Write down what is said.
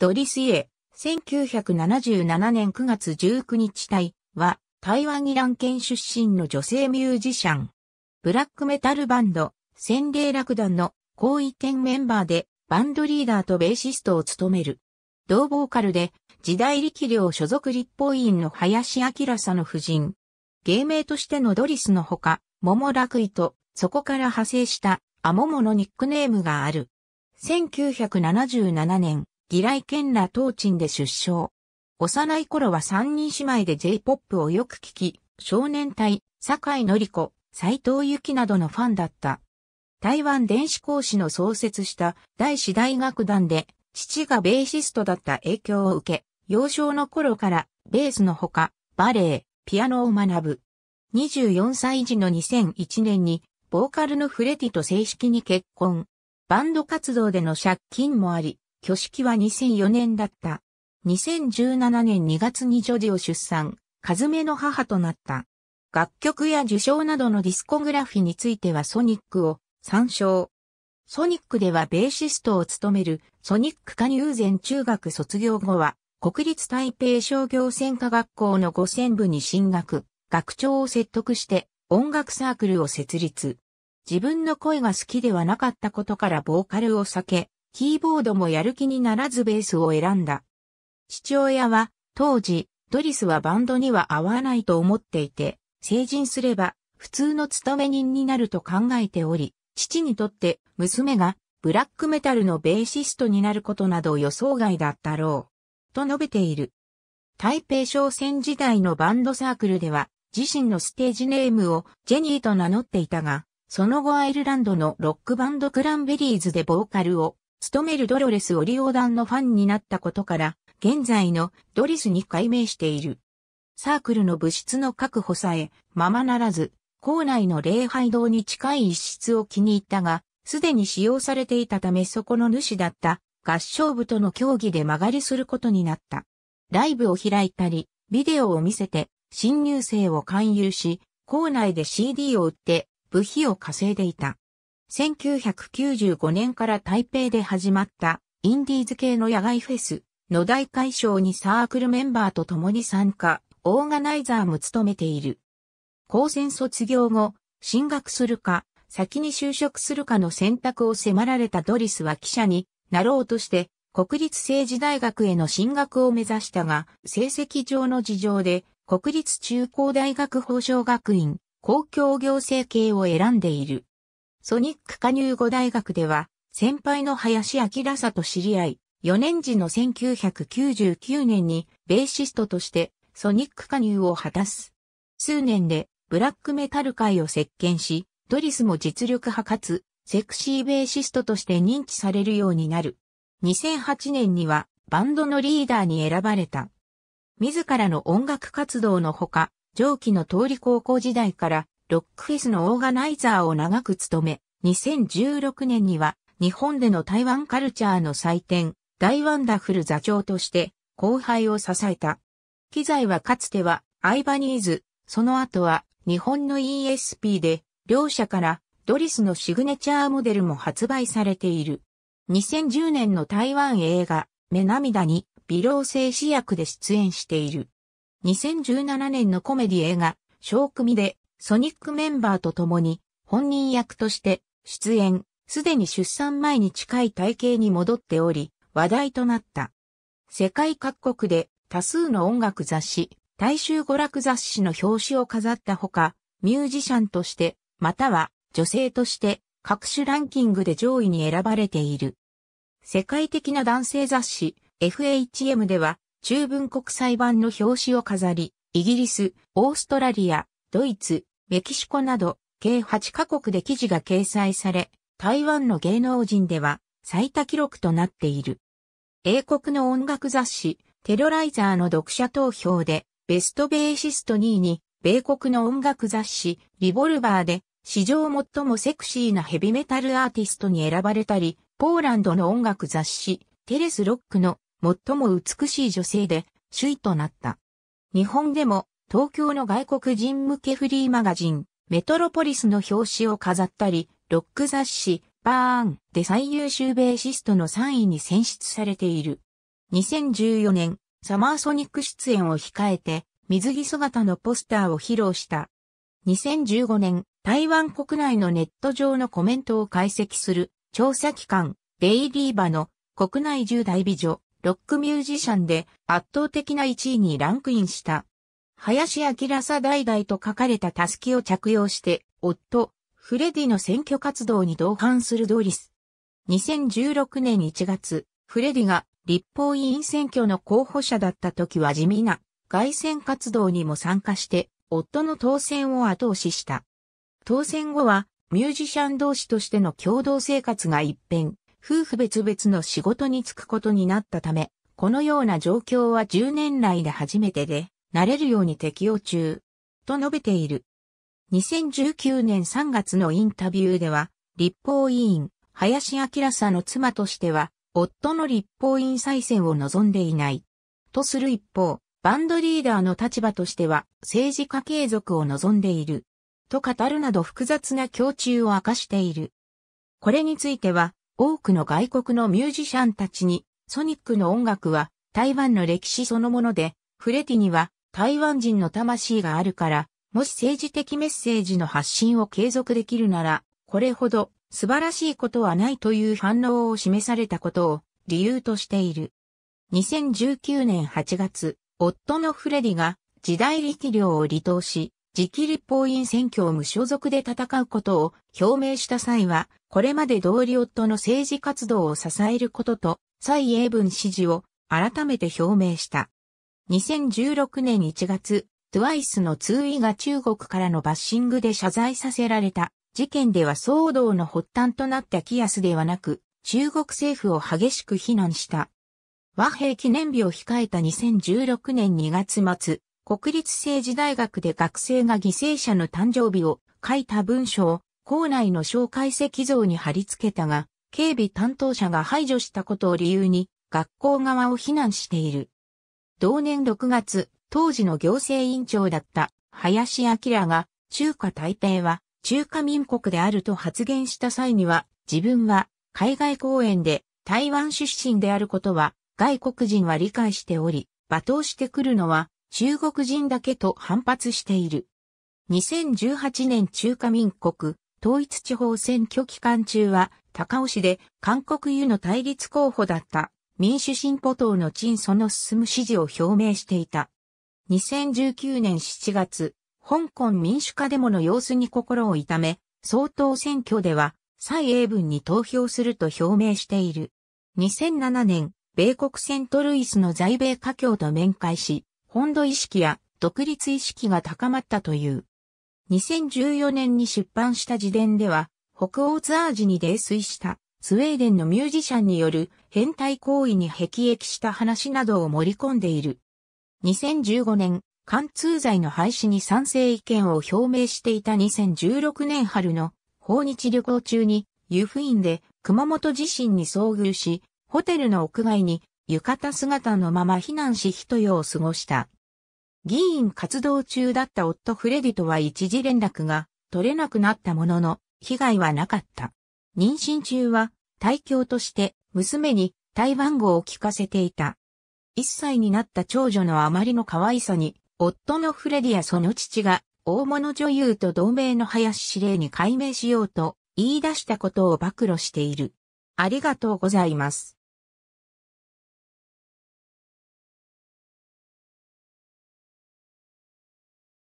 ドリスイエ、1977年9月19日隊は、台湾イラン県出身の女性ミュージシャン。ブラックメタルバンド、洗礼楽団の後位点メンバーで、バンドリーダーとベーシストを務める。同ボーカルで、時代力量所属立法員の林明さの夫人。芸名としてのドリスのほか、桃楽位と、そこから派生した、アモモのニックネームがある。1977年、ギライケンラトーチンで出生。幼い頃は三人姉妹で J-POP をよく聴き、少年隊、坂井のり子、斎藤由紀などのファンだった。台湾電子講師の創設した大四大楽団で、父がベーシストだった影響を受け、幼少の頃からベースのほか、バレエ、ピアノを学ぶ。24歳時の2001年に、ボーカルのフレティと正式に結婚。バンド活動での借金もあり、挙式は2004年だった。2017年2月に女児を出産、カズメの母となった。楽曲や受賞などのディスコグラフィについてはソニックを参照。ソニックではベーシストを務めるソニック加入前中学卒業後は国立台北商業専科学校の五線部に進学、学長を説得して音楽サークルを設立。自分の声が好きではなかったことからボーカルを避け、キーボードもやる気にならずベースを選んだ。父親は、当時、ドリスはバンドには合わないと思っていて、成人すれば、普通の勤め人になると考えており、父にとって娘がブラックメタルのベーシストになることなど予想外だったろう、と述べている。台北商戦時代のバンドサークルでは、自身のステージネームをジェニーと名乗っていたが、その後アイルランドのロックバンドクランベリーズでボーカルを務めるドロレス・オリオ団のファンになったことから、現在のドリスに改名している。サークルの物質の確保さえ、ままならず、校内の礼拝堂に近い一室を気に入ったが、すでに使用されていたためそこの主だった合唱部との協議で間借りすることになった。ライブを開いたり、ビデオを見せて、新入生を勧誘し、校内で CD を売って、部費を稼いでいた。1995年から台北で始まったインディーズ系の野外フェスの大会賞にサークルメンバーと共に参加、オーガナイザーも務めている。高専卒業後、進学するか、先に就職するかの選択を迫られたドリスは記者になろうとして、国立政治大学への進学を目指したが、成績上の事情で、国立中高大学法商学院、公共行政系を選んでいる。ソニック加入後大学では、先輩の林明里と知り合い、4年時の1999年にベーシストとしてソニック加入を果たす。数年でブラックメタル界を席巻し、ドリスも実力派かつセクシーベーシストとして認知されるようになる。2008年にはバンドのリーダーに選ばれた。自らの音楽活動のほか、上記の通り高校時代からロックフェスのオーガナイザーを長く務め、2016年には日本での台湾カルチャーの祭典、大ワンダフル座長として後輩を支えた。機材はかつてはアイバニーズ、その後は日本の ESP で両社からドリスのシグネチャーモデルも発売されている。2010年の台湾映画、目涙に微量性試薬で出演している。2017年のコメディ映画、小組でソニックメンバーと共に本人役として出演、すでに出産前に近い体型に戻っており、話題となった。世界各国で多数の音楽雑誌、大衆娯楽雑誌の表紙を飾ったほか、ミュージシャンとして、または女性として各種ランキングで上位に選ばれている。世界的な男性雑誌 FHM では中文国際版の表紙を飾り、イギリス、オーストラリア、ドイツ、メキシコなど、計8カ国で記事が掲載され、台湾の芸能人では最多記録となっている。英国の音楽雑誌、テロライザーの読者投票で、ベストベーシスト2位に、米国の音楽雑誌、リボルバーで、史上最もセクシーなヘビメタルアーティストに選ばれたり、ポーランドの音楽雑誌、テレスロックの最も美しい女性で首位となった。日本でも東京の外国人向けフリーマガジン、メトロポリスの表紙を飾ったり、ロック雑誌、バーンで最優秀ベーシストの3位に選出されている。2014年、サマーソニック出演を控えて、水着姿のポスターを披露した。2015年、台湾国内のネット上のコメントを解析する調査機関、デイリーバの国内10代美女、ロックミュージシャンで圧倒的な1位にランクインした。林明さ代々と書かれたタスキを着用して、夫、フレディの選挙活動に同伴するドリス。2016年1月、フレディが立法委員選挙の候補者だった時は地味な外選活動にも参加して、夫の当選を後押しした。当選後は、ミュージシャン同士としての共同生活が一変、夫婦別々の仕事に就くことになったため、このような状況は10年来で初めてで、慣れるように適用中、と述べている。2019年3月のインタビューでは、立法委員、林明さんの妻としては、夫の立法院再選を望んでいない。とする一方、バンドリーダーの立場としては、政治家継続を望んでいる。と語るなど複雑な共中を明かしている。これについては、多くの外国のミュージシャンたちに、ソニックの音楽は台湾の歴史そのもので、フレティには台湾人の魂があるから、もし政治的メッセージの発信を継続できるなら、これほど素晴らしいことはないという反応を示されたことを理由としている。2019年8月、夫のフレディが時代力量を離党し、次期立法院選挙を無所属で戦うことを表明した際は、これまで同理夫の政治活動を支えることと、蔡英文支持を改めて表明した。2016年1月、トゥワイスの通意が中国からのバッシングで謝罪させられた事件では騒動の発端となったキアスではなく、中国政府を激しく非難した。和平記念日を控えた2016年2月末、国立政治大学で学生が犠牲者の誕生日を書いた文章を校内の紹介席像に貼り付けたが、警備担当者が排除したことを理由に学校側を非難している。同年6月、当時の行政委員長だった林明が中華台北は中華民国であると発言した際には自分は海外公演で台湾出身であることは外国人は理解しており、罵倒してくるのは中国人だけと反発している。2018年中華民国統一地方選挙期間中は高尾市で韓国湯の対立候補だった民主進歩党の陳祖の進む支持を表明していた。2019年7月、香港民主化デモの様子に心を痛め、総統選挙では、蔡英文に投票すると表明している。2007年、米国セントルイスの在米華僑と面会し、本土意識や独立意識が高まったという。2014年に出版した自伝では、北欧ツアージに泥酔したスウェーデンのミュージシャンによる変態行為に辟易した話などを盛り込んでいる。2015年、貫通罪の廃止に賛成意見を表明していた2016年春の訪日旅行中に湯布院で熊本地震に遭遇し、ホテルの屋外に浴衣姿のまま避難し一夜を過ごした。議員活動中だった夫フレディとは一時連絡が取れなくなったものの、被害はなかった。妊娠中は、対教として娘に台湾語を聞かせていた。一歳になった長女のあまりの可愛さに、夫のフレディやその父が、大物女優と同盟の林司令に改名しようと言い出したことを暴露している。ありがとうございます。